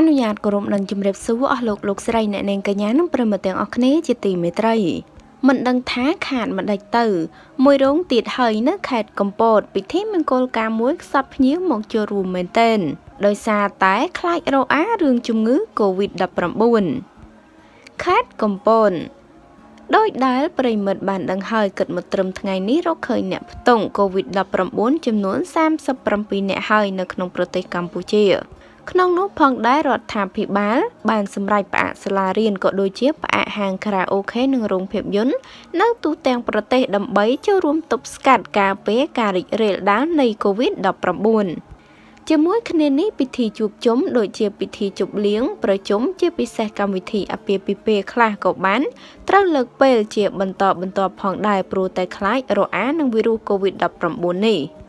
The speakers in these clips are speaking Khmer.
អនុញ្ញាតគោរពនិងជម្រាបសួរអស់លោកលោកស្រីអ្នកនាងកញ្ញានិងប្រិមត្តទាំងអស់គ្នាជាទីមេត្រី មិនដឹងថាខាតមិនដាច់ទៅមួយរោងទៀតហើយនៅខេត្តកំពត ពិធីមង្គលការមួយខ្សត់ភ្ញៀវមកចូលរួមមែនទែនដោយសារតែខ្លាចរអារឿងជំងឺ Covid-19 ខេត្តកំពតដោយដែលប្រិមិត្តបានដឹងហើយគិតមកត្រឹមថ្ងៃនេះរកឃើញអ្នកផ្ទុង COVID-19 ចំនួន37អ្នកហើយ នៅក្នុងប្រទេសកម្ពុជាក្នុងនោះផងដែររដ្ឋាភិបាល បានសម្រេចផ្អាកសាលារៀនក៏ដូចជាផ្អាកហាងខារ៉ាអូខេនិងរោងភាពយន្តនៅទូទាំងប្រទេសដើម្បីចូលរួមទប់ស្កាត់ការពារការរីករាលដាលនៃ COVID-19 ជាមួយគ្នានេះពិធីជួបជុំដូចជាពិធីជប់លៀងប្រជុំជាពិសេសកម្មវិធីអាពាហ៍ពិពាហ៍ខ្លះក៏បាន ត្រូវលើកពេលជាបន្តបន្ទាប់ផងដែរព្រោះតែខ្លាចរអានឹងវីរុស COVID-19 នេះ។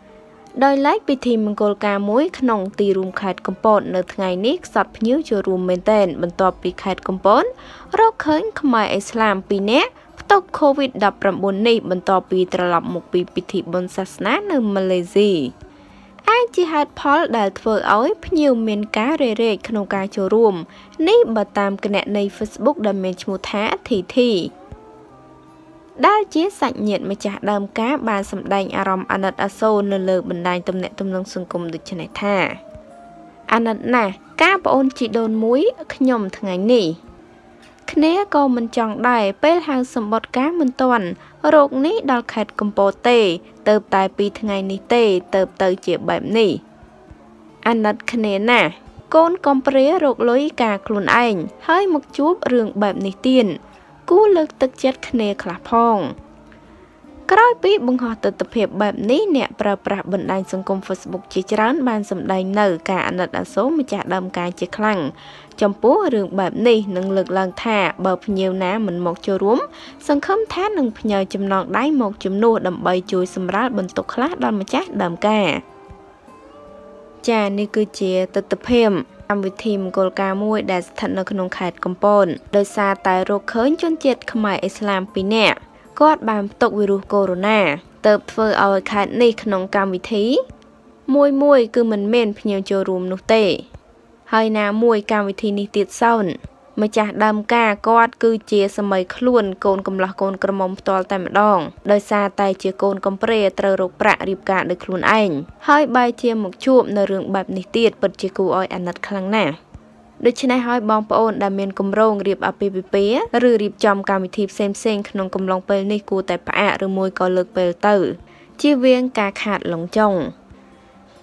ដោយឡែកពិធីមង្គលការមួយក្នុងទីរួមខេត្តកំពតនៅថ្ងៃនេះខ្សត់ភ្ញៀវចូលរួមមែនទែនបន្ទាប់ពីខេត្តកំពតរកឃើញខ្មែរឥស្លាម2នាក់ផ្ទុក COVID-19 នេះបន្ទាប់ពីត្រឡប់មកពីពិធីបុណ្យសាសនានៅម៉ាឡេស៊ីអាចជាហេតុផលដែលធ្វើឲ្យភ្ញៀវមានការរេរេកក្នុងការចូលរួម នេះបើតាមគណនី Facebook ដែលមានឈ្មោះថា TT ដែលជាសាច់ញាតិម្ចាស់ដើមការបានសម្ដែងអារម្មណ៍អាណិតអាសូរនៅលើបណ្ដាញទំនាក់ទំនងសង្គមដូចនេះថាអាណិតណាស់ការប្អូនជីដូនមួយខ្ញុំថ្ងៃនេះគ្នាក៏មិនចង់ដែរពេលហៅសម្បត្តិការមិនទាន់រោគនេះ ដល់ខេត្តកំពតទេទៅតែ2ថ្ងៃនេះទេទៅទៅជាបែបនេះអាណិតគ្នាណាស់កូនកំព្រារោគលុយការខ្លួនឯងហើយមកជួបរឿងបែបនេះទៀតគួរលើកទឹកចិត្តគ្នាខ្លះផង ក្រោយពីបង្ហោះទស្សនភាពបែបនេះអ្នកប្រើប្រាស់បណ្ដាញសង្គម Facebook ជាច្រើនបានសម្ដែងនៅការអាណិតអាសូរម្ចាស់ដើមការជាខ្លាំងចំពោះរឿងបែបនេះនឹងលើកឡើងថាបើភ្ញៀវណាមិនមកចូលរួម សង្ឃឹមថានឹងផ្ញើចំណងដៃមកជំនួសដើម្បីជួយសម្រាលបន្ទុកខ្លះដល់ម្ចាស់ដើមការ ចានេះគឺជាទស្សនភាពកម្មវិធីមង្គលការមួយដែលស្ថិតនៅក្នុងខេត្តកំពតដោយសារតែរកឃើញជនជាតិខ្មែរឥស្លាម2នាក់គាត់បានផ្ទុកវីរុសកូវីដ -19 ទៅធ្វើឲ្យខេត្តនេះក្នុងកម្មវិធីមួយមួយគឺមិនមានភ្ញៀវចូលរួមនោះទេហើយណាមួយកម្មវិធីនេះទៀតសោនម្ចាស់ដើមការគាត់គឺជាសម័យខ្លួនកូនកំឡោះកូនក្រមុំផ្ទាល់តែម្ដងដោយសារតែ ជាកូនកំព្រាត្រូវរកប្រាក់រៀបការដោយខ្លួនឯងហើយបែរជាមកជួបនៅរឿងបែបនេះទៀតពិតជាគួរឲ្យអាណិតខ្លាំងណាស់ដូច្នេះហើយបងប្អូន ដែលមានគម្រោងរៀបអាពាហ៍ពិពាហ៍ឬរៀបចំកម្មវិធីផ្សេងៗក្នុងកំឡុងពេលនេះគួរតែផ្អាកឬមួយក៏លើកពេលទៅជៀសវាងការខាតលងចុង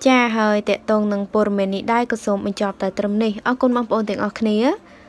ចាហើយតកតងនឹងព័ត៌មាននេះដែរក៏សូមបញ្ចប់តែត្រឹមនេះអរគុណបងប្អូនទាំងអស់គ្នា